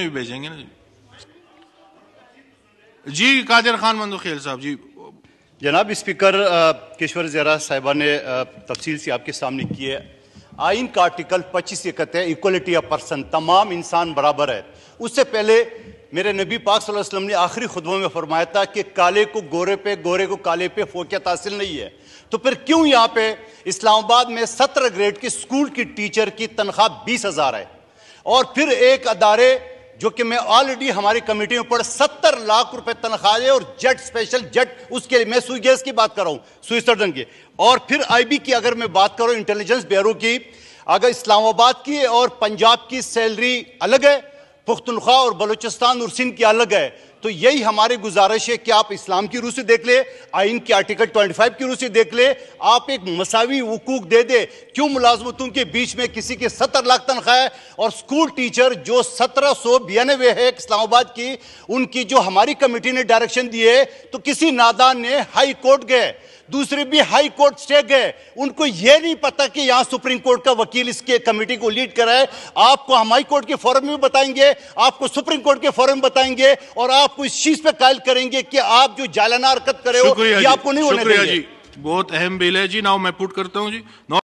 में भी भेजेंगे ना जी कादिर खान मंदोखेल साहब जी जनाब स्पीकर किश्वर जरा साहिबा ने तफसील से आपके सामने की है आइन का आर्टिकल 25 ये कहते हैं इक्वलिटी ऑफ पर्सन तमाम इंसान बराबर है उससे पहले मेरे नबी पाक सल्लल्लाहु अलैहि वसल्लम ने आखिरी खुतबों में फरमाया था कि काले को गोरे पे गोरे को काले पे फोकियत हासिल नहीं है तो फिर क्यों यहाँ पे इस्लामाबाद में सत्रह ग्रेड की स्कूल की टीचर की तनख्वाह बीस हज़ार है और फिर एक अदारे जो कि मैं ऑलरेडी हमारी कमेटी में सत्तर लाख रुपए तनख्वाह है और जेट स्पेशल जेट उसके लिए मैं सुई गैस की बात कर रहा हूँ सुई सर्जन की और फिर आईबी की अगर मैं बात करूँ इंटेलिजेंस ब्यूरो की अगर इस्लामाबाद की और पंजाब की सैलरी अलग है पुख्तनख्वा और बलूचिस्तान और सिंध की अलग है तो यही हमारी गुजारिश है कि आप इस्लाम की रूह से देख ले आइन के आर्टिकल 25 की रूह से देख ले आप एक मसावी हकूक दे दे क्यों मुलाजमतों के बीच में किसी के सत्तर लाख तनख्वाह है और स्कूल टीचर जो सत्रह सौ बयानवे है इस्लामाबाद की उनकी जो हमारी कमेटी ने डायरेक्शन दी है तो किसी नादान ने हाई कोर्ट गए दूसरे भी हाई कोर्ट स्टे गए उनको यह नहीं पता कि यहां सुप्रीम कोर्ट का वकील इसके कमेटी को लीड कराए आपको हम हाई कोर्ट के फॉरम में बताएंगे आपको सुप्रीम कोर्ट के फॉरम बताएंगे और आप आपको इस चीज पे कायल करेंगे कि आप जो जालाना हरकत करे हो ये आपको नहीं होने देंगे बहुत अहम बिल है जी नाउ मैं पुट करता हूँ जी